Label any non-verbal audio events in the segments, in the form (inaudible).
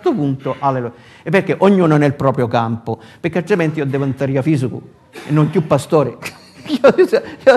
questo punto, alleluia. E perché ognuno nel proprio campo? Perché altrimenti io devo andare a fisico e non più pastore. (laughs) io, io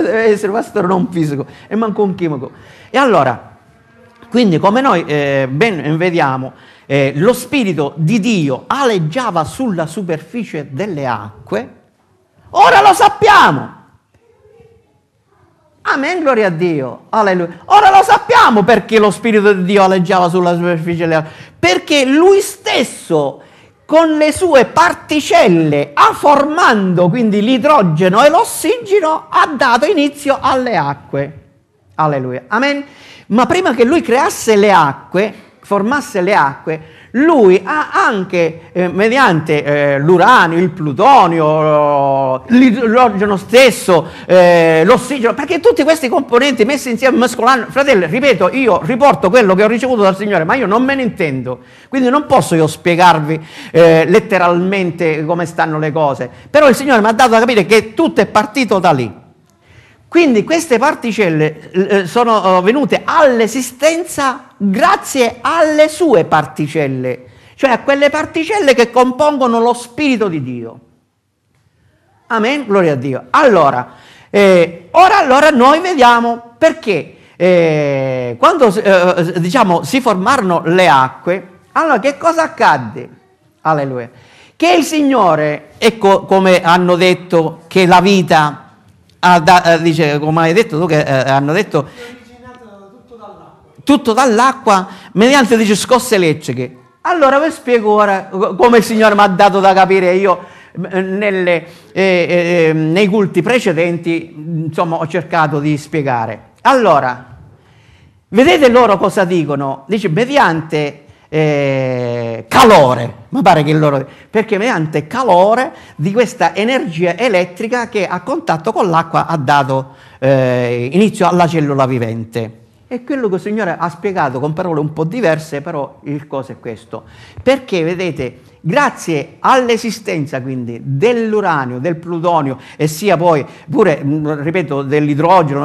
devo essere pastore non fisico e manco un chimico. E allora, quindi come noi eh, ben vediamo, eh, lo Spirito di Dio aleggiava sulla superficie delle acque, ora lo sappiamo. Amen, gloria a Dio. Alleluia. Ora lo sappiamo perché lo Spirito di Dio aleggiava sulla superficie dell'acqua. Perché lui stesso con le sue particelle ha formando quindi l'idrogeno e l'ossigeno ha dato inizio alle acque. Alleluia. Amen. Ma prima che lui creasse le acque, formasse le acque, lui ha anche, eh, mediante eh, l'uranio, il plutonio, l'idrogeno stesso, eh, l'ossigeno, perché tutti questi componenti messi insieme, mescolando, fratello, ripeto, io riporto quello che ho ricevuto dal Signore, ma io non me ne intendo, quindi non posso io spiegarvi eh, letteralmente come stanno le cose, però il Signore mi ha dato a capire che tutto è partito da lì. Quindi queste particelle eh, sono eh, venute all'esistenza grazie alle sue particelle, cioè a quelle particelle che compongono lo Spirito di Dio. Amen, gloria a Dio. Allora, eh, ora allora noi vediamo perché eh, quando eh, diciamo, si formarono le acque, allora che cosa accadde? Alleluia. Che il Signore, ecco come hanno detto che la vita Ah, da, eh, dice, come hai detto tu che eh, hanno detto tutto dall'acqua. tutto dall'acqua mediante dice scosse elettriche allora vi spiego ora come il Signore mi ha dato da capire io nelle, eh, eh, ehm, nei culti precedenti insomma ho cercato di spiegare allora vedete loro cosa dicono dice mediante eh, calore, ma pare che loro... perché mediante calore di questa energia elettrica che a contatto con l'acqua ha dato eh, inizio alla cellula vivente. E quello che il Signore ha spiegato con parole un po' diverse, però il coso è questo. Perché, vedete, grazie all'esistenza quindi dell'uranio, del plutonio e sia poi, pure, ripeto, dell'idrogeno,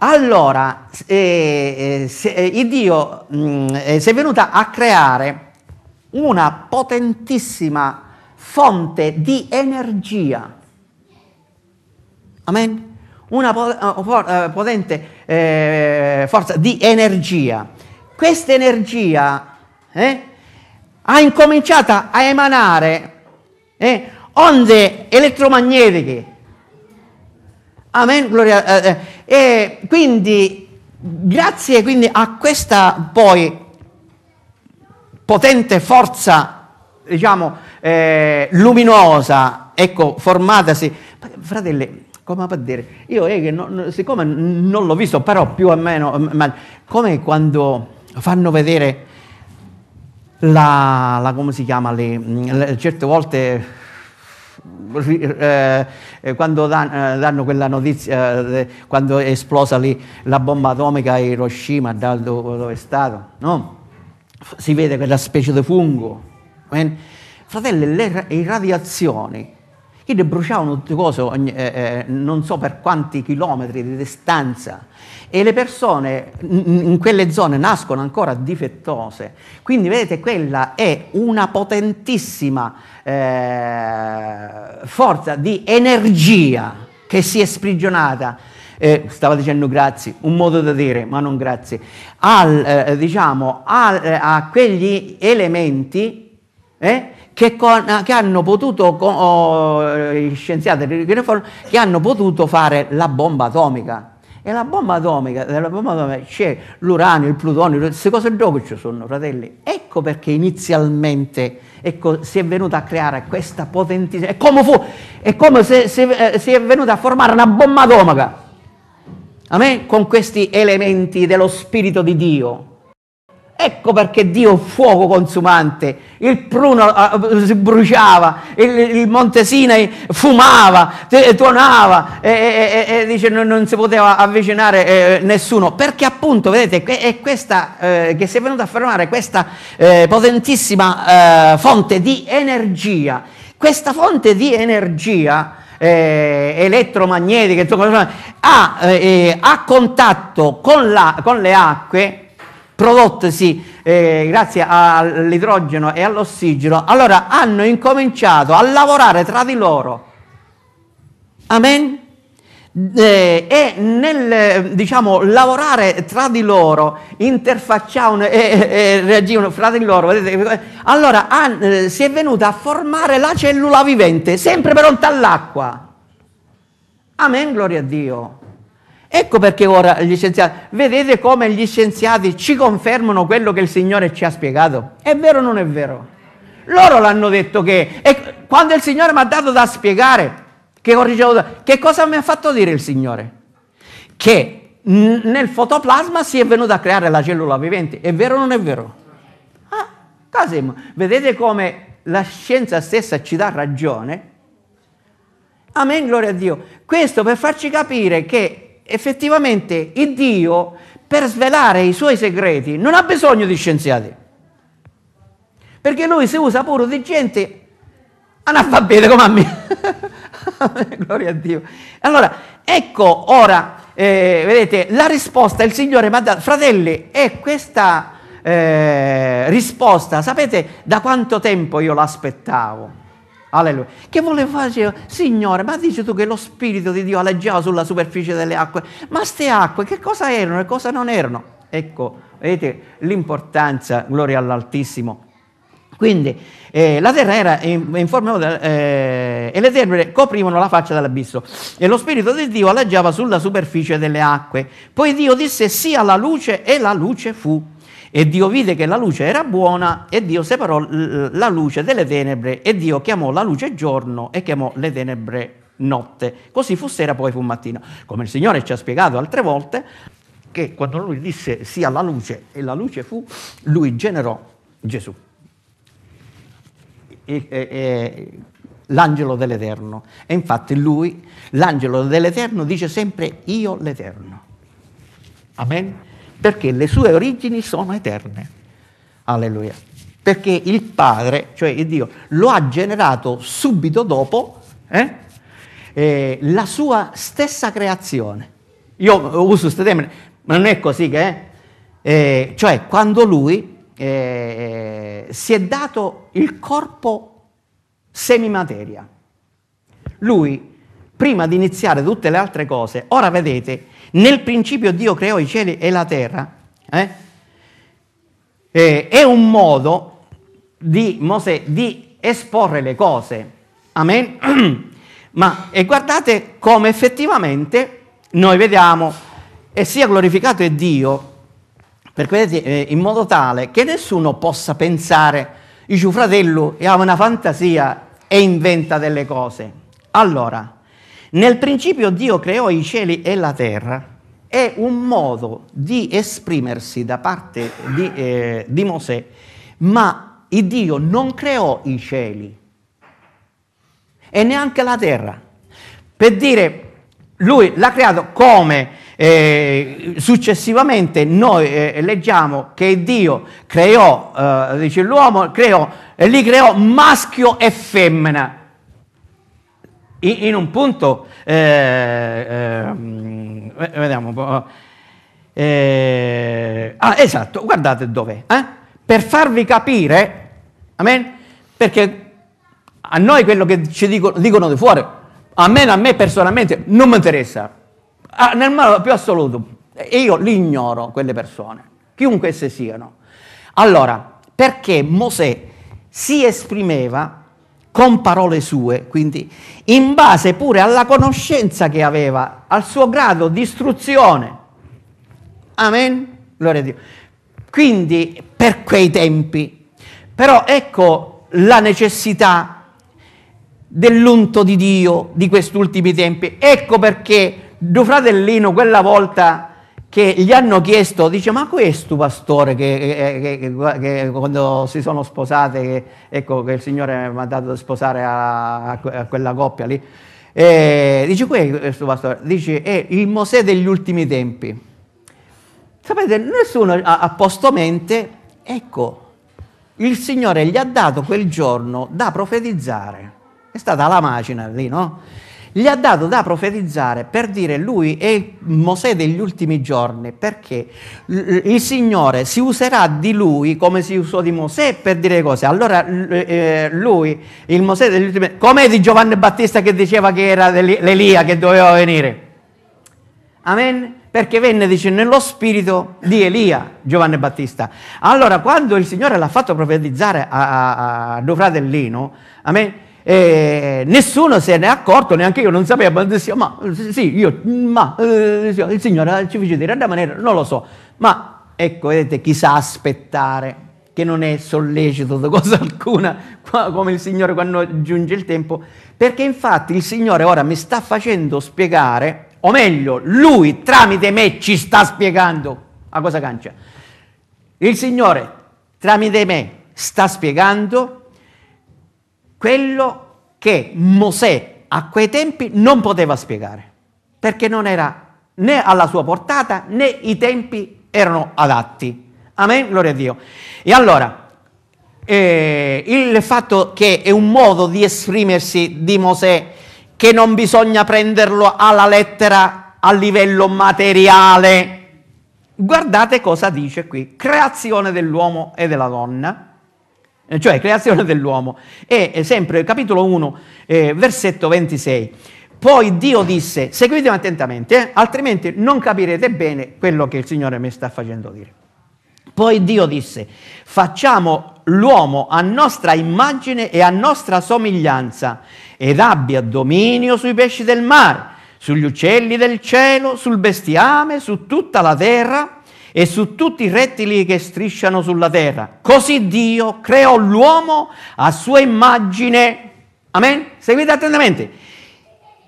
allora, eh, eh, se, eh, il Dio mh, mm, eh, si è venuta a creare una potentissima fonte di energia. Amen? Una po- eh, eh, potente forza di energia. Questa energia ha incominciato a emanare onde elettromagnetiche. Amen? Gloria. E quindi, grazie quindi a questa poi potente forza, diciamo, eh, luminosa, ecco, formatasi, fratelli, come per dire, io eh, che non, siccome non l'ho visto, però più o meno, ma, come quando fanno vedere la, la come si chiama, le, le, certe volte eh, eh, quando dan, eh, danno quella notizia, eh, quando è esplosa lì la bomba atomica a Hiroshima, da dove è stato, no? si vede quella specie di fungo. Eh? Fratelli, le, irradiazioni, radiazioni quindi bruciavano tutte cose, eh, eh, non so per quanti chilometri di distanza. E le persone in quelle zone nascono ancora difettose. Quindi vedete, quella è una potentissima eh, forza di energia che si è sprigionata eh, stava dicendo grazie, un modo da dire, ma non grazie, al, eh, diciamo, al, eh, a quegli elementi eh, che, con, che hanno potuto, con, oh, eh, gli scienziati che hanno potuto fare la bomba atomica. E la bomba atomica, nella eh, bomba atomica c'è l'uranio, il plutonio, queste cose dopo ci sono, fratelli. Ecco perché inizialmente ecco, si è venuta a creare questa potentissima. È come, fu, è come se, se eh, si è venuta a formare una bomba atomica. Amen? Con questi elementi dello Spirito di Dio. Ecco perché Dio fuoco consumante, il pruno uh, si bruciava, il, il monte Sinai fumava, tuonava e, e, e dice, non, non, si poteva avvicinare eh, nessuno, perché appunto, vedete, è questa eh, che si è venuta a fermare, questa eh, potentissima eh, fonte di energia. Questa fonte di energia eh, elettromagnetica insomma, ha eh, a contatto con, la, con le acque prodottesi eh, grazie all'idrogeno e all'ossigeno, allora hanno incominciato a lavorare tra di loro. Amen? Eh, e nel diciamo, lavorare tra di loro, interfacciavano e, e, reagivano fra di loro, vedete? allora an, eh, si è venuta a formare la cellula vivente, sempre pronta all'acqua. Amen, gloria a Dio. Ecco perché ora gli scienziati, vedete come gli scienziati ci confermano quello che il Signore ci ha spiegato? È vero o non è vero? Loro l'hanno detto che, e quando il Signore mi ha dato da spiegare, che ho ricevuto, che cosa mi ha fatto dire il Signore? Che nel fotoplasma si è venuta a creare la cellula vivente, è vero o non è vero? Ah, casemo, vedete come la scienza stessa ci dà ragione? Amen, gloria a Dio. Questo per farci capire che effettivamente il Dio per svelare i suoi segreti non ha bisogno di scienziati. Perché lui si usa pure di gente analfabeta come a me. (laughs) Gloria a Dio. Allora, ecco ora, eh, vedete, la risposta il Signore mi ha dato. Fratelli, è questa eh, risposta, sapete da quanto tempo io l'aspettavo? Alleluia. Che voleva fare? Cioè, Signore, ma dici tu che lo Spirito di Dio aleggiava sulla superficie delle acque? Ma queste acque che cosa erano e cosa non erano? Ecco, vedete l'importanza, gloria all'Altissimo. Quindi eh, la terra era in, in forma eh, e le tenebre coprivano la faccia dell'abisso e lo Spirito di Dio aleggiava sulla superficie delle acque. Poi Dio disse sia sì la luce e la luce fu. E Dio vide che la luce era buona e Dio separò la luce delle tenebre e Dio chiamò la luce giorno e chiamò le tenebre notte. Così fu sera, poi fu mattina. Come il Signore ci ha spiegato altre volte, che quando lui disse sia la luce e la luce fu, lui generò Gesù, e, e, e, l'angelo dell'Eterno. E infatti lui, l'angelo dell'Eterno, dice sempre io l'Eterno. Amen perché le sue origini sono eterne. Alleluia. Perché il Padre, cioè il Dio, lo ha generato subito dopo eh, eh, la sua stessa creazione. Io uso questo termine, ma non è così che è. Eh? eh, cioè, quando lui eh, eh, si è dato il corpo semimateria, lui, prima di iniziare tutte le altre cose, ora vedete, nel principio Dio creò i cieli e la terra, eh? Eh, è un modo di Mosè di esporre le cose. Amen? (clears throat) Ma e guardate come effettivamente noi vediamo e sia glorificato è Dio, perché, eh, in modo tale che nessuno possa pensare, il suo fratello ha una fantasia e inventa delle cose. Allora, nel principio Dio creò i cieli e la terra è un modo di esprimersi da parte di, eh, di Mosè, ma Dio non creò i cieli e neanche la terra. Per dire, lui l'ha creato come eh, successivamente noi eh, leggiamo che Dio creò, eh, dice l'uomo, creò, e eh, li creò maschio e femmina in, un punto, eh, eh, mm, vediamo un po'. Eh, ah, esatto, guardate dov'è. Eh? Per farvi capire, amen? Perché a noi quello che ci dicono, dicono di fuori, a me, a me personalmente, non mi interessa. Ah, nel modo più assoluto. Io li ignoro quelle persone, chiunque esse siano. Allora, perché Mosè si esprimeva con parole sue, quindi in base pure alla conoscenza che aveva, al suo grado di istruzione. Amen? Gloria a Dio. Quindi per quei tempi. Però ecco la necessità dell'unto di Dio di questi ultimi tempi. Ecco perché due fratellino quella volta che gli hanno chiesto, dice ma questo pastore che, che, che, che quando si sono sposate, ecco che il Signore mi ha dato di sposare a, a, quella coppia lì, e, dice questo pastore, dice è il Mosè degli ultimi tempi. Sapete, nessuno ha, ha posto mente, ecco, il Signore gli ha dato quel giorno da profetizzare, è stata la macina lì, no? gli ha dato da profetizzare per dire lui è il Mosè degli ultimi giorni, perché il Signore si userà di lui come si usò di Mosè per dire cose. Allora eh, eh, lui, il Mosè degli ultimi giorni, come di Giovanni Battista che diceva che era l'Elia che doveva venire. Amen? Perché venne, dice, nello spirito di Elia, Giovanni Battista. Allora, quando il Signore l'ha fatto profetizzare a, a, a Dofratellino, amen? E nessuno se ne è accorto, neanche io non sapevo, ma sì, io, ma eh, il Signore ci fece dire da maniera, non lo so, ma ecco, vedete, chi sa aspettare, che non è sollecito da cosa alcuna, come il Signore quando giunge il tempo, perché infatti il Signore ora mi sta facendo spiegare, o meglio, Lui tramite me ci sta spiegando, a cosa cancia? Il Signore tramite me sta spiegando quello che Mosè a quei tempi non poteva spiegare, perché non era né alla sua portata né i tempi erano adatti. Amen, gloria a Dio. E allora, eh, il fatto che è un modo di esprimersi di Mosè che non bisogna prenderlo alla lettera a livello materiale. Guardate cosa dice qui, creazione dell'uomo e della donna eh, cioè creazione dell'uomo. E eh, sempre capitolo 1, eh, versetto 26. Poi Dio disse, seguitemi attentamente, eh, altrimenti non capirete bene quello che il Signore mi sta facendo dire. Poi Dio disse, facciamo l'uomo a nostra immagine e a nostra somiglianza ed abbia dominio sui pesci del mare, sugli uccelli del cielo, sul bestiame, su tutta la terra e su tutti i rettili che strisciano sulla terra. Così Dio creò l'uomo a sua immagine. Amen? Seguite attentamente.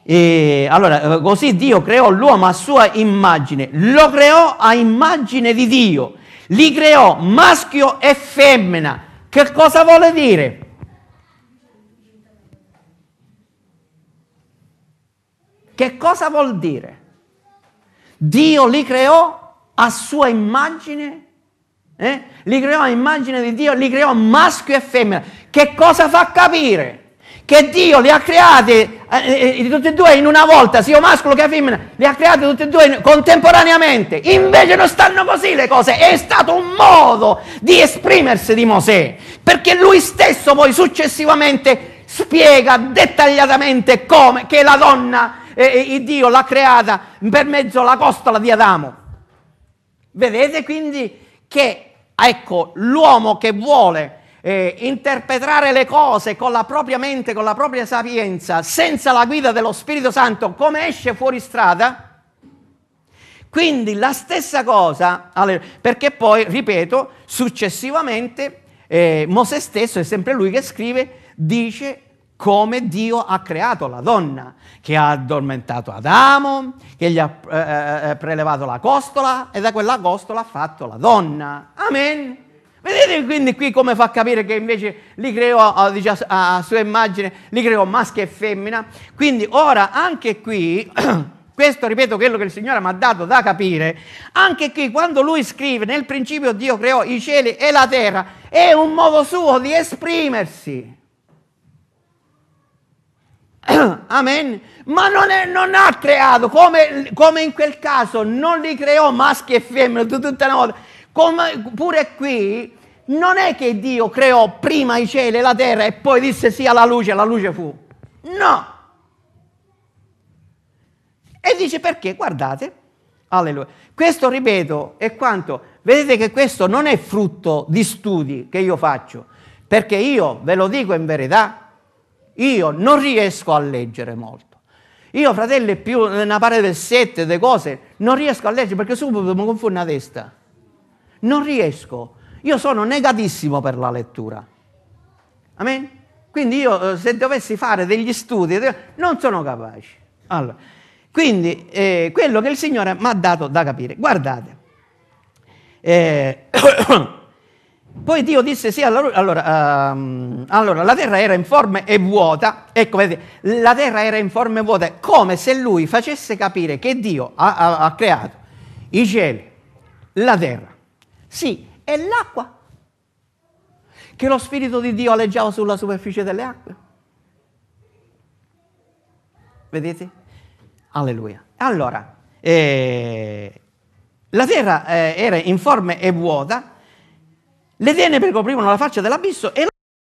E allora, eh, così Dio creò l'uomo a sua immagine, lo creò a immagine di Dio, li creò maschio e femmina. Che cosa vuole dire? Che cosa vuol dire? Dio li creò a sua immagine, eh? li creò a immagine di Dio, li creò maschio e femmina. Che cosa fa capire? Che Dio li ha creati eh, eh, tutti e due in una volta, sia mascolo che femmina, li ha creati tutti e due contemporaneamente. Invece non stanno così le cose. È stato un modo di esprimersi di Mosè, perché lui stesso poi successivamente spiega dettagliatamente come che la donna, eh, eh Dio l'ha creata per mezzo alla costola di Adamo. Vedete quindi che, ecco, l'uomo che vuole eh, interpretare le cose con la propria mente, con la propria sapienza, senza la guida dello Spirito Santo, come esce fuori strada? Quindi la stessa cosa, perché poi, ripeto, successivamente eh, Mosè stesso, è sempre lui che scrive, dice come Dio ha creato la donna, che ha addormentato Adamo, che gli ha eh, eh, eh, eh prelevato la costola e da quella costola ha fatto la donna. Amen. Vedete quindi qui come fa a capire che invece li creò a, sua immagine, li creò maschio e femmina. Quindi ora anche qui, (clears throat) questo ripeto quello che il Signore mi ha dato da capire, anche qui quando lui scrive nel principio Dio creò i cieli e la terra, è un modo suo di esprimersi. (coughs) Amen. Ma non, è, non ha creato, come, come, in quel caso non li creò maschi e femmine tutta una volta. Come, pure qui non è che Dio creò prima i cieli e la terra e poi disse sia sì, la luce, la luce fu. No. E dice perché? Guardate, alleluia. Questo, ripeto, è quanto. Vedete che questo non è frutto di studi che io faccio, perché io ve lo dico in verità, io non riesco a leggere molto. Io, fratelli, più una pare versetti, delle cose, non riesco a leggere perché subito mi confondo la testa. Non riesco. Io sono negatissimo per la lettura. Amen? Quindi io se dovessi fare degli studi non sono capace. Allora, quindi eh, quello che il Signore mi ha dato da capire. Guardate. Eh, poi Dio disse sì, allora, allora, um, allora la terra era in forma e vuota, ecco vedete, la terra era in forma e vuota, come se lui facesse capire che Dio ha, ha, ha creato i cieli, la terra, sì, e l'acqua, che lo Spirito di Dio aleggiava sulla superficie delle acque. Vedete? Alleluia. Allora, eh, la terra eh, era informe e vuota, le tene percoprivano la faccia dell'abisso e